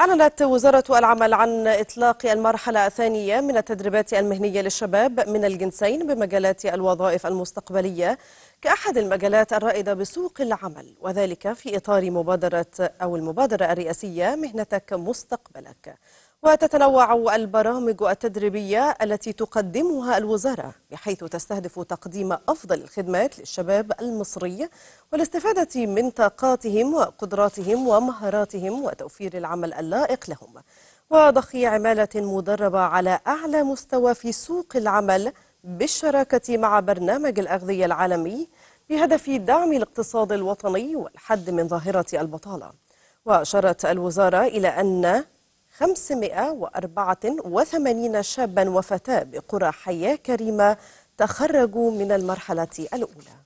أعلنت وزارة العمل عن إطلاق المرحلة الثانية من التدريبات المهنية للشباب من الجنسين بمجالات الوظائف المستقبلية كأحد المجالات الرائدة بسوق العمل وذلك في إطار مبادرة أو المبادرة الرئاسية مهنتك مستقبلك وتتنوع البرامج التدريبية التي تقدمها الوزارة بحيث تستهدف تقديم أفضل الخدمات للشباب المصري والاستفادة من طاقاتهم وقدراتهم ومهاراتهم وتوفير العمل اللائق لهم وضخ عمالة مدربة على أعلى مستوى في سوق العمل بالشراكة مع برنامج الأغذية العالمي بهدف دعم الاقتصاد الوطني والحد من ظاهرة البطالة وأشارت الوزارة إلى أن 584 شابا وفتاة بقرى حياة كريمة تخرجوا من المرحلة الأولى